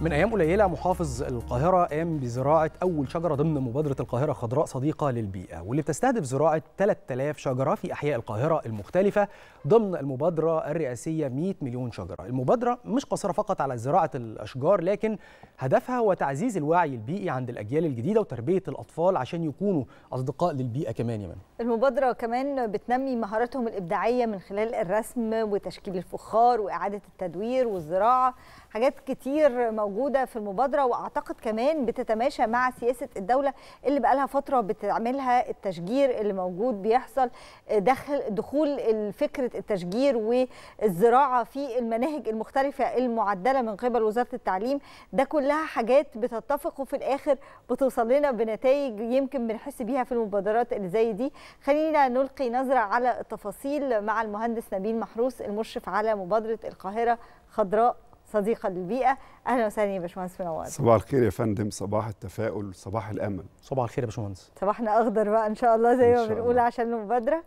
من أيام قليلة محافظ القاهرة قام بزراعة أول شجرة ضمن مبادرة القاهرة خضراء صديقة للبيئة واللي بتستهدف زراعة 3000 شجرة في أحياء القاهرة المختلفة ضمن المبادرة الرئاسية 100 مليون شجرة المبادرة مش قاصرة فقط على زراعة الأشجار لكن هدفها هو تعزيز الوعي البيئي عند الأجيال الجديدة وتربية الأطفال عشان يكونوا أصدقاء للبيئة كمان يا المبادرة كمان بتنمي مهاراتهم الإبداعية من خلال الرسم وتشكيل الفخار وإعادة التدوير والزراعة حاجات كتير موجوده في المبادره واعتقد كمان بتتماشى مع سياسه الدوله اللي بقالها فتره بتعملها التشجير اللي موجود بيحصل آه، دخل دخول فكره التشجير والزراعه في المناهج المختلفه المعدله من قبل وزاره التعليم ده كلها حاجات بتتفق وفي الاخر بتوصل لنا بنتائج يمكن بنحس بيها في المبادرات اللي زي دي خلينا نلقي نظره على التفاصيل مع المهندس نبيل محروس المشرف على مبادره القاهره خضراء صديقة للبيئة أهلا وسهلا يا باشمهندس منور صباح الخير يا فندم صباح التفاؤل صباح الأمل صباح الخير يا باشمهندس صباحنا أخضر بقى إن شاء الله زي ما بنقول عشان المبادرة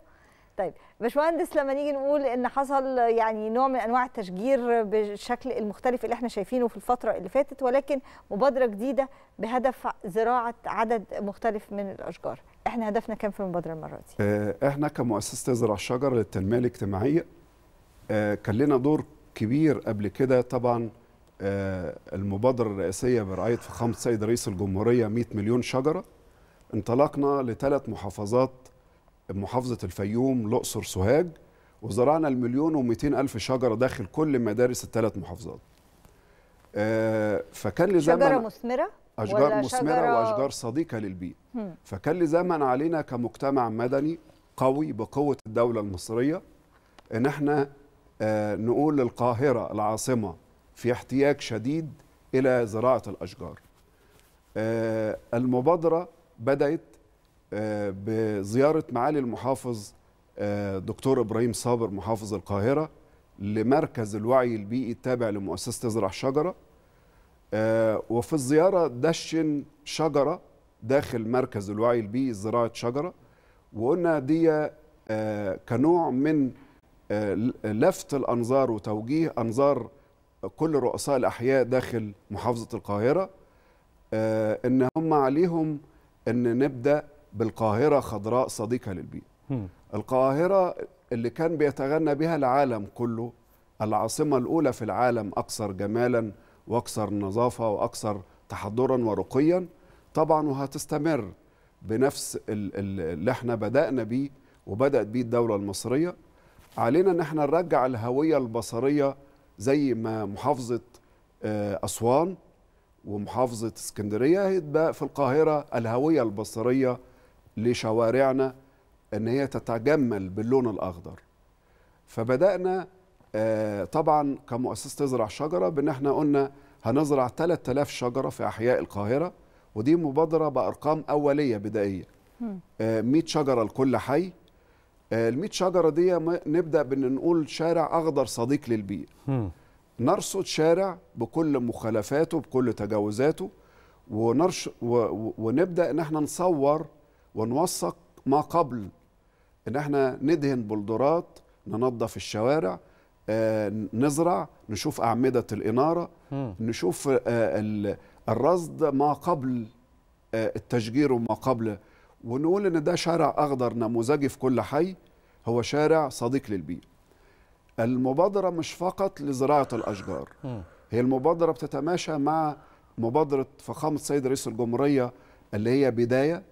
طيب باشمهندس لما نيجي نقول ان حصل يعني نوع من انواع التشجير بالشكل المختلف اللي احنا شايفينه في الفتره اللي فاتت ولكن مبادره جديده بهدف زراعه عدد مختلف من الاشجار احنا هدفنا كان في المبادره المره دي آه، احنا كمؤسسه تزرع الشجر للتنميه الاجتماعيه آه، كان لنا دور كبير قبل كده طبعا آه، المبادرة الرئاسية برعاية فخامة السيد رئيس الجمهورية 100 مليون شجرة انطلقنا لثلاث محافظات محافظة الفيوم الأقصر سوهاج وزرعنا المليون ومئتين ألف شجرة داخل كل مدارس الثلاث محافظات آه، فكان لزاما شجرة مثمرة أشجار مثمرة شجرة... وأشجار صديقة للبيئة فكان لزاما علينا كمجتمع مدني قوي بقوة الدولة المصرية إن احنا آه، نقول القاهرة العاصمة في احتياج شديد إلى زراعة الأشجار آه، المبادرة بدأت آه، بزيارة معالي المحافظ دكتور إبراهيم صابر محافظ القاهرة لمركز الوعي البيئي التابع لمؤسسة تزرع شجرة وفي الزيارة دشن شجرة داخل مركز الوعي البيئي زراعة شجرة وقلنا دي كنوع من لفت الانظار وتوجيه انظار كل رؤساء الاحياء داخل محافظه القاهره آه، ان هم عليهم ان نبدا بالقاهره خضراء صديقه للبيئه القاهره اللي كان بيتغنى بها العالم كله العاصمه الاولى في العالم اكثر جمالا واكثر نظافه واكثر تحضرا ورقيا طبعا وهتستمر بنفس اللي احنا بدانا بيه وبدات بيه الدوله المصريه علينا ان احنا نرجع الهويه البصريه زي ما محافظه آه، اسوان ومحافظه اسكندريه هتبقى في القاهره الهويه البصريه لشوارعنا ان هي تتجمل باللون الاخضر فبدانا آه، طبعا كمؤسسه تزرع شجره بان احنا قلنا هنزرع 3000 شجره في احياء القاهره ودي مبادره بارقام اوليه بدائيه 100 آه، شجره لكل حي ال 100 شجره دي نبدا بان نقول شارع اخضر صديق للبيئه نرصد شارع بكل مخالفاته بكل تجاوزاته ونرش و... ونبدا ان احنا نصور ونوثق ما قبل ان احنا ندهن بلدرات ننظف الشوارع آه نزرع نشوف اعمده الاناره م. نشوف آه الرصد ما قبل آه التشجير وما قبل ونقول ان ده شارع اخضر نموذجي في كل حي هو شارع صديق للبيئه المبادره مش فقط لزراعه الاشجار هي المبادره بتتماشى مع مبادره فخامه السيد رئيس الجمهوريه اللي هي بدايه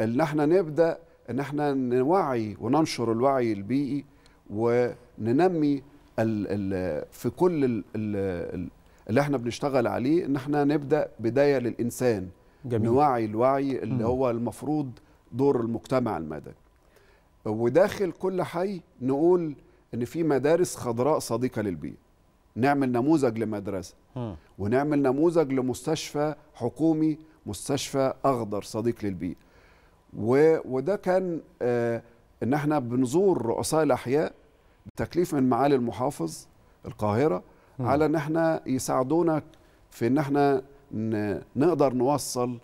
ان احنا نبدا ان احنا نوعي وننشر الوعي البيئي وننمي الـ الـ في كل الـ الـ اللي احنا بنشتغل عليه ان احنا نبدا بدايه للانسان جميل. نوعي الوعي اللي م. هو المفروض دور المجتمع المدني وداخل كل حي نقول ان في مدارس خضراء صديقه للبيئه نعمل نموذج لمدرسه م. ونعمل نموذج لمستشفى حكومي مستشفى اخضر صديق للبيئه و... وده كان آه ان احنا بنزور رؤساء الاحياء بتكليف من معالي المحافظ القاهره م. على ان احنا يساعدونا في ان احنا نقدر نوصل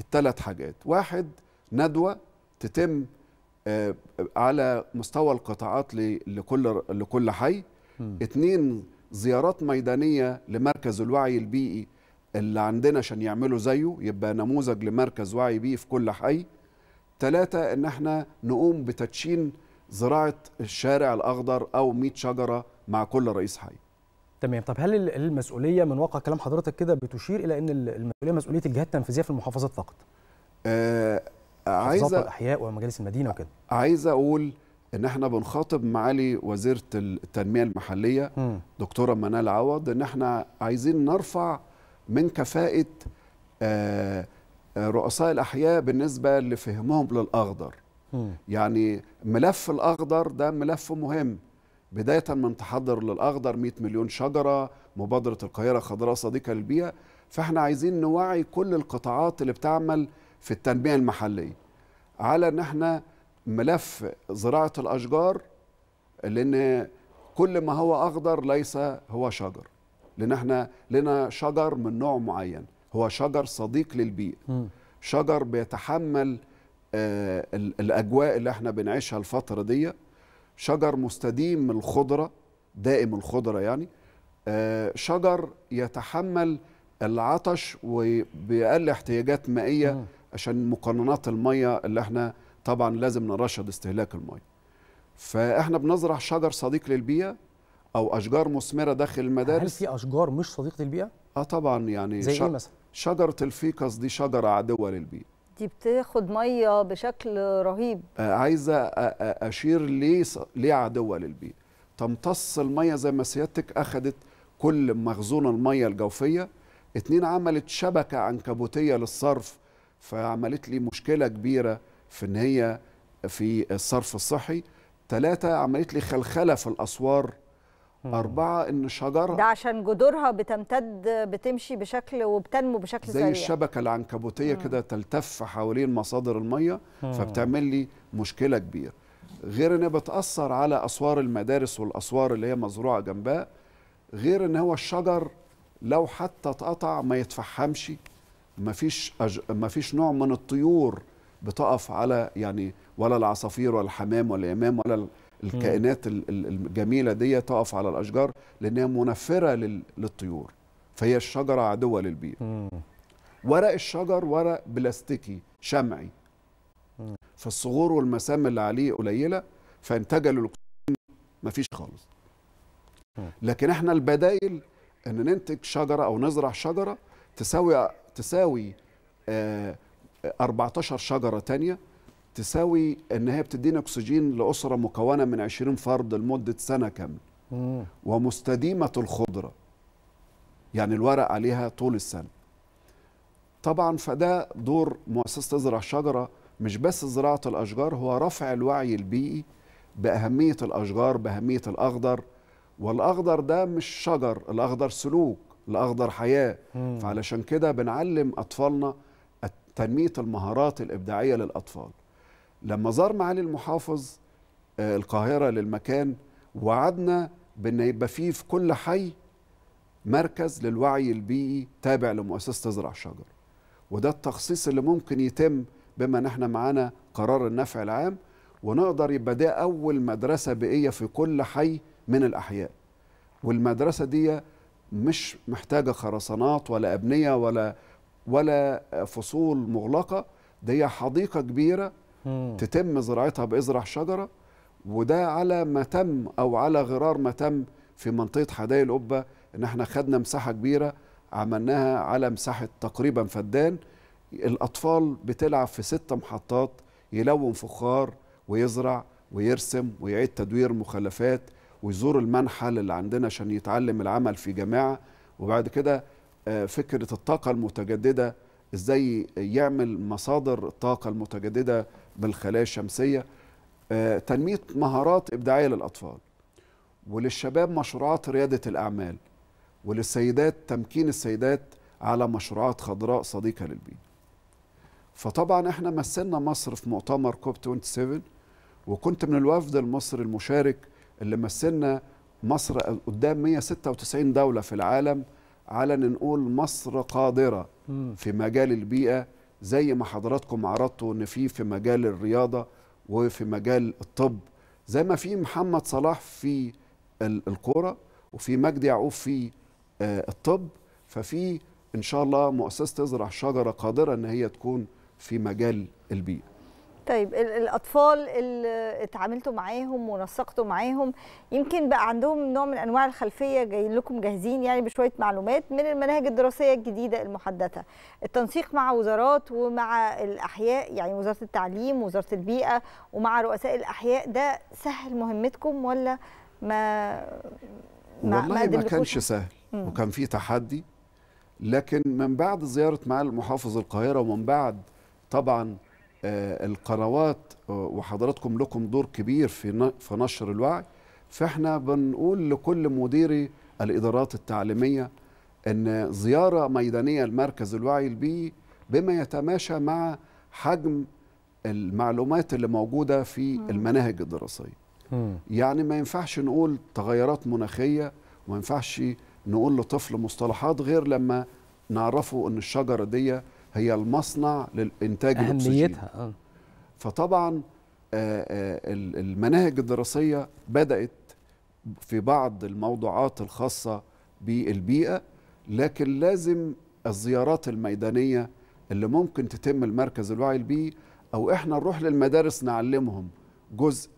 الثلاث حاجات واحد ندوة تتم آه، على مستوى القطاعات لكل لكل حي اثنين اتنين زيارات ميدانية لمركز الوعي البيئي اللي عندنا عشان يعملوا زيه يبقى نموذج لمركز وعي بيئي في كل حي ثلاثة ان احنا نقوم بتدشين زراعة الشارع الأخضر أو 100 شجرة مع كل رئيس حي تمام طب هل المسؤوليه من واقع كلام حضرتك كده بتشير الى ان المسؤوليه مسؤوليه الجهات التنفيذيه في المحافظات فقط آه عايز الاحياء ومجالس المدينه وكده عايز اقول ان احنا بنخاطب معالي وزيره التنميه المحليه م. دكتوره منال عوض ان احنا عايزين نرفع من كفاءه آه, آه، رؤساء الاحياء بالنسبه لفهمهم للاخضر م. يعني ملف الاخضر ده ملف مهم بداية من تحضر للأخضر 100 مليون شجرة مبادرة القاهرة خضراء صديقة للبيئة فاحنا عايزين نوعي كل القطاعات اللي بتعمل في التنمية المحلية على ان احنا ملف زراعة الأشجار لأن كل ما هو أخضر ليس هو شجر لأن احنا لنا شجر من نوع معين هو شجر صديق للبيئة شجر بيتحمل آه، الأجواء اللي احنا بنعيشها الفترة دي شجر مستديم الخضرة دائم الخضرة يعني آه، شجر يتحمل العطش وبأقل احتياجات مائية عشان مقننات المية اللي احنا طبعا لازم نرشد استهلاك المية فاحنا بنزرع شجر صديق للبيئة أو أشجار مثمرة داخل المدارس هل في أشجار مش صديقة للبيئة؟ اه طبعا يعني زي ايه مثلا؟ شجرة الفيكس دي شجرة عدوة للبيئة دي بتاخد ميه بشكل رهيب آه، عايزه آه، آه، اشير ليه ليه عدوه للبيئه تمتص الميه زي ما سيادتك اخذت كل مخزون الميه الجوفيه اتنين عملت شبكه عنكبوتيه للصرف فعملت لي مشكله كبيره في ان هي في الصرف الصحي ثلاثة عملت لي خلخلة في الأسوار أربعة إن شجرة ده عشان جذورها بتمتد بتمشي بشكل وبتنمو بشكل زي سريع زي الشبكة العنكبوتية كده تلتف حوالين مصادر المية فبتعمل لي مشكلة كبيرة غير إنها بتأثر على أسوار المدارس والأسوار اللي هي مزروعة جنبها غير إن هو الشجر لو حتى اتقطع ما يتفحمش مفيش أج... مفيش نوع من الطيور بتقف على يعني ولا العصافير ولا الحمام ولا اليمام ولا الكائنات الجميله دي تقف على الاشجار لانها منفره للطيور فهي الشجره عدوه للبيئه ورق الشجر ورق بلاستيكي شمعي فالصغور والمسام اللي عليه قليله فانتج الاكسجين مفيش خالص لكن احنا البدائل ان ننتج شجره او نزرع شجره تساوي تساوي آه 14 شجره ثانيه تساوي ان هي بتدينا اكسجين لاسره مكونه من 20 فرد لمده سنه كامله ومستديمه الخضره يعني الورق عليها طول السنه طبعا فده دور مؤسسه زرع شجره مش بس زراعه الاشجار هو رفع الوعي البيئي باهميه الاشجار باهميه الاخضر والاخضر ده مش شجر الاخضر سلوك الاخضر حياه فعلشان كده بنعلم اطفالنا تنميه المهارات الابداعيه للاطفال لما زار معالي المحافظ آه، القاهرة للمكان وعدنا بأن يبقى فيه في كل حي مركز للوعي البيئي تابع لمؤسسة تزرع شجر وده التخصيص اللي ممكن يتم بما ان احنا معانا قرار النفع العام ونقدر يبقى ده اول مدرسه بيئيه في كل حي من الاحياء والمدرسه دي مش محتاجه خرسانات ولا ابنيه ولا ولا فصول مغلقه دي حديقه كبيره مم. تتم زراعتها بإزرع شجرة وده على ما تم أو على غرار ما تم في منطقة حدائق القبة إن احنا خدنا مساحة كبيرة عملناها على مساحة تقريبا فدان الأطفال بتلعب في ست محطات يلون فخار ويزرع ويرسم ويعيد تدوير مخلفات ويزور المنحل اللي عندنا عشان يتعلم العمل في جماعة وبعد كده آه، فكرة الطاقة المتجددة ازاي يعمل مصادر الطاقة المتجددة بالخلايا الشمسيه آه، تنميه مهارات ابداعيه للاطفال وللشباب مشروعات رياده الاعمال وللسيدات تمكين السيدات على مشروعات خضراء صديقه للبيئه فطبعا احنا مثلنا مصر في مؤتمر كوب 27 وكنت من الوفد المصري المشارك اللي مثلنا مصر قدام 196 دولة في العالم على نقول مصر قادرة في مجال البيئة زي ما حضراتكم عرضتوا ان في في مجال الرياضه وفي مجال الطب زي ما في محمد صلاح في الكوره وفي مجدي يعقوب في آه، الطب ففي ان شاء الله مؤسسه تزرع شجره قادره ان هي تكون في مجال البيئه طيب الاطفال اللي اتعاملتوا معاهم ونسقتوا معاهم يمكن بقى عندهم نوع من انواع الخلفيه جايين لكم جاهزين يعني بشويه معلومات من المناهج الدراسيه الجديده المحدثه التنسيق مع وزارات ومع الاحياء يعني وزاره التعليم وزاره البيئه ومع رؤساء الاحياء ده سهل مهمتكم ولا ما ما والله ما, ما كانش سهل مم. وكان في تحدي لكن من بعد زياره معالي محافظ القاهره ومن بعد طبعا آه، القنوات آه، وحضراتكم لكم دور كبير في في نشر الوعي فاحنا بنقول لكل مديري الادارات التعليميه ان زياره ميدانيه لمركز الوعي البيئي بما يتماشى مع حجم المعلومات اللي موجوده في المناهج الدراسيه يعني ما ينفعش نقول تغيرات مناخيه وما ينفعش نقول لطفل مصطلحات غير لما نعرفه ان الشجره دي هي المصنع للانتاج اهميتها اه فطبعا آه، آه، المناهج الدراسيه بدات في بعض الموضوعات الخاصه بالبيئه لكن لازم الزيارات الميدانيه اللي ممكن تتم المركز الوعي البيئي او احنا نروح للمدارس نعلمهم جزء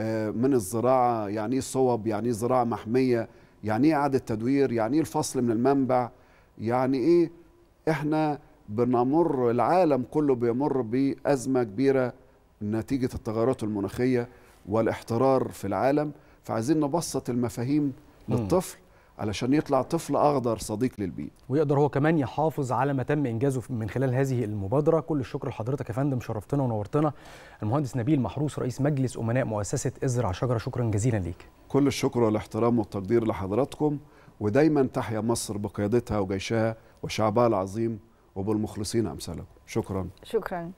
آه، من الزراعه يعني ايه صوب يعني ايه زراعه محميه يعني ايه اعاده تدوير يعني ايه الفصل من المنبع يعني ايه احنا بنمر العالم كله بيمر بأزمة كبيرة نتيجة التغيرات المناخية والاحترار في العالم فعايزين نبسط المفاهيم للطفل علشان يطلع طفل اخضر صديق للبيئه ويقدر هو كمان يحافظ على ما تم انجازه من خلال هذه المبادره كل الشكر لحضرتك يا فندم شرفتنا ونورتنا المهندس نبيل محروس رئيس مجلس امناء مؤسسه ازرع شجره شكرا جزيلا ليك كل الشكر والاحترام والتقدير لحضراتكم ودايما تحيا مصر بقيادتها وجيشها وشعبها العظيم وبالمخلصين أمثالكم شكرا شكرا